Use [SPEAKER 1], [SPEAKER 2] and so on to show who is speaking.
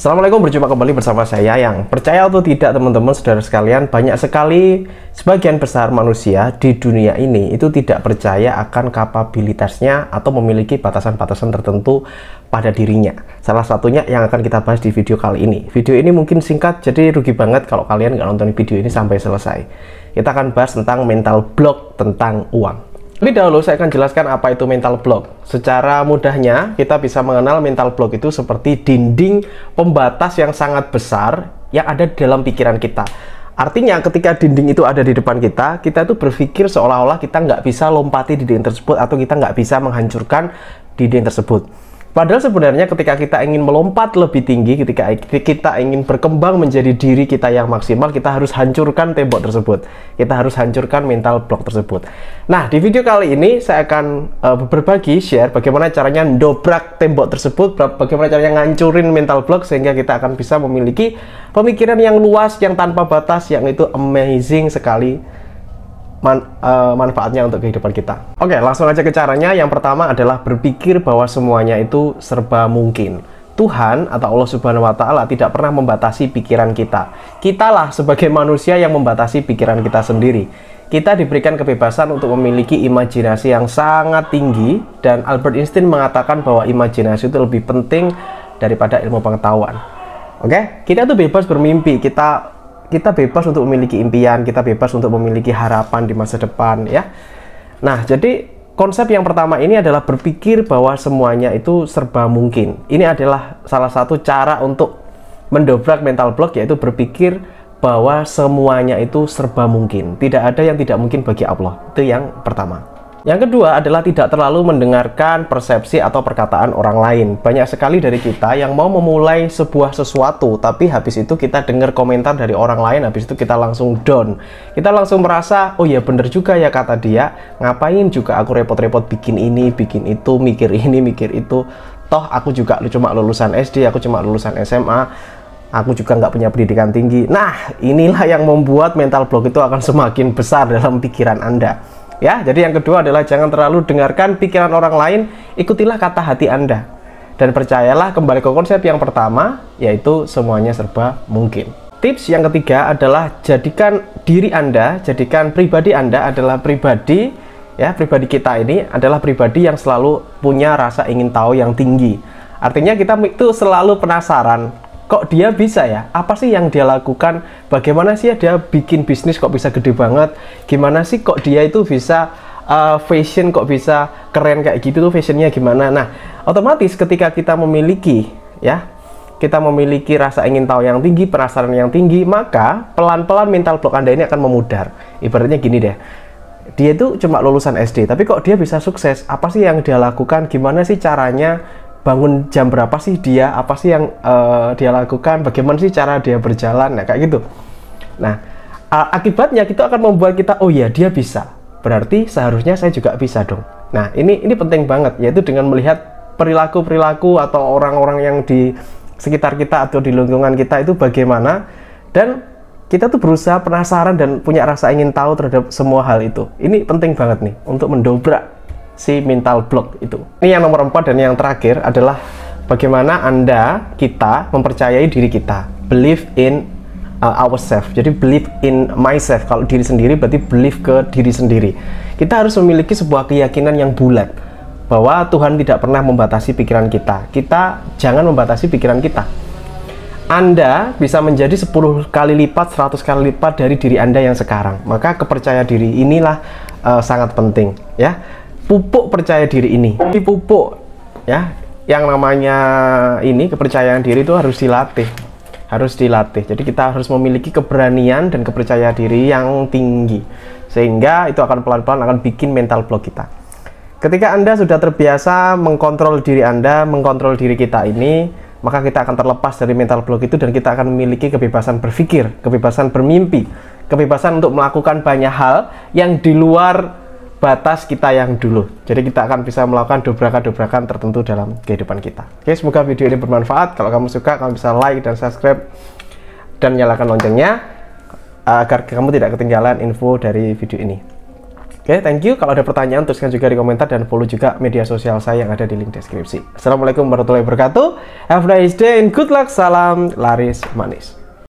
[SPEAKER 1] Assalamualaikum, berjumpa kembali bersama saya yang percaya atau tidak teman-teman saudara sekalian banyak sekali sebagian besar manusia di dunia ini itu tidak percaya akan kapabilitasnya atau memiliki batasan-batasan tertentu pada dirinya salah satunya yang akan kita bahas di video kali ini video ini mungkin singkat jadi rugi banget kalau kalian nggak nonton video ini sampai selesai kita akan bahas tentang mental block tentang uang lebih dahulu saya akan jelaskan apa itu mental block. Secara mudahnya kita bisa mengenal mental block itu seperti dinding pembatas yang sangat besar yang ada di dalam pikiran kita. Artinya ketika dinding itu ada di depan kita, kita itu berpikir seolah-olah kita nggak bisa lompati dinding tersebut atau kita nggak bisa menghancurkan dinding tersebut. Padahal sebenarnya ketika kita ingin melompat lebih tinggi, ketika kita ingin berkembang menjadi diri kita yang maksimal, kita harus hancurkan tembok tersebut. Kita harus hancurkan mental block tersebut. Nah, di video kali ini saya akan uh, berbagi share bagaimana caranya dobrak tembok tersebut, bagaimana caranya ngancurin mental block sehingga kita akan bisa memiliki pemikiran yang luas, yang tanpa batas, yang itu amazing sekali man, uh, manfaatnya untuk kehidupan kita. Oke, langsung aja ke caranya. Yang pertama adalah berpikir bahwa semuanya itu serba mungkin. Tuhan atau Allah Subhanahu wa taala tidak pernah membatasi pikiran kita. Kitalah sebagai manusia yang membatasi pikiran kita sendiri. Kita diberikan kebebasan untuk memiliki imajinasi yang sangat tinggi dan Albert Einstein mengatakan bahwa imajinasi itu lebih penting daripada ilmu pengetahuan. Oke, kita tuh bebas bermimpi, kita kita bebas untuk memiliki impian, kita bebas untuk memiliki harapan di masa depan ya. Nah, jadi konsep yang pertama ini adalah berpikir bahwa semuanya itu serba mungkin. Ini adalah salah satu cara untuk mendobrak mental block yaitu berpikir bahwa semuanya itu serba mungkin. Tidak ada yang tidak mungkin bagi Allah. Itu yang pertama. Yang kedua adalah tidak terlalu mendengarkan persepsi atau perkataan orang lain. Banyak sekali dari kita yang mau memulai sebuah sesuatu, tapi habis itu kita dengar komentar dari orang lain, habis itu kita langsung down. Kita langsung merasa, oh ya bener juga ya kata dia, ngapain juga aku repot-repot bikin ini, bikin itu, mikir ini, mikir itu. Toh aku juga cuma lulusan SD, aku cuma lulusan SMA, aku juga nggak punya pendidikan tinggi. Nah, inilah yang membuat mental block itu akan semakin besar dalam pikiran Anda ya. Jadi yang kedua adalah jangan terlalu dengarkan pikiran orang lain, ikutilah kata hati Anda. Dan percayalah kembali ke konsep yang pertama, yaitu semuanya serba mungkin. Tips yang ketiga adalah jadikan diri Anda, jadikan pribadi Anda adalah pribadi ya, pribadi kita ini adalah pribadi yang selalu punya rasa ingin tahu yang tinggi. Artinya kita itu selalu penasaran kok dia bisa ya? Apa sih yang dia lakukan? Bagaimana sih ya dia bikin bisnis kok bisa gede banget? Gimana sih kok dia itu bisa uh, fashion kok bisa keren kayak gitu tuh fashionnya gimana? Nah, otomatis ketika kita memiliki ya kita memiliki rasa ingin tahu yang tinggi, penasaran yang tinggi, maka pelan-pelan mental block Anda ini akan memudar. Ibaratnya gini deh, dia itu cuma lulusan SD, tapi kok dia bisa sukses? Apa sih yang dia lakukan? Gimana sih caranya bangun jam berapa sih dia apa sih yang uh, dia lakukan bagaimana sih cara dia berjalan nah kayak gitu nah akibatnya kita akan membuat kita oh ya dia bisa berarti seharusnya saya juga bisa dong nah ini ini penting banget yaitu dengan melihat perilaku perilaku atau orang-orang yang di sekitar kita atau di lingkungan kita itu bagaimana dan kita tuh berusaha penasaran dan punya rasa ingin tahu terhadap semua hal itu ini penting banget nih untuk mendobrak si mental block itu. Ini yang nomor empat dan yang terakhir adalah bagaimana Anda, kita mempercayai diri kita. Believe in uh, ourselves. Jadi believe in myself. Kalau diri sendiri berarti believe ke diri sendiri. Kita harus memiliki sebuah keyakinan yang bulat bahwa Tuhan tidak pernah membatasi pikiran kita. Kita jangan membatasi pikiran kita. Anda bisa menjadi 10 kali lipat, 100 kali lipat dari diri Anda yang sekarang. Maka kepercayaan diri inilah uh, sangat penting ya pupuk percaya diri ini. Ini pupuk ya, yang namanya ini kepercayaan diri itu harus dilatih. Harus dilatih. Jadi kita harus memiliki keberanian dan kepercayaan diri yang tinggi. Sehingga itu akan pelan-pelan akan bikin mental block kita. Ketika Anda sudah terbiasa mengkontrol diri Anda, mengkontrol diri kita ini, maka kita akan terlepas dari mental block itu dan kita akan memiliki kebebasan berpikir, kebebasan bermimpi, kebebasan untuk melakukan banyak hal yang di luar batas kita yang dulu. Jadi kita akan bisa melakukan dobrakan-dobrakan tertentu dalam kehidupan kita. Oke, semoga video ini bermanfaat. Kalau kamu suka, kamu bisa like dan subscribe dan nyalakan loncengnya agar kamu tidak ketinggalan info dari video ini. Oke, thank you. Kalau ada pertanyaan, tuliskan juga di komentar dan follow juga media sosial saya yang ada di link deskripsi. Assalamualaikum warahmatullahi wabarakatuh. Have a nice day and good luck. Salam laris manis.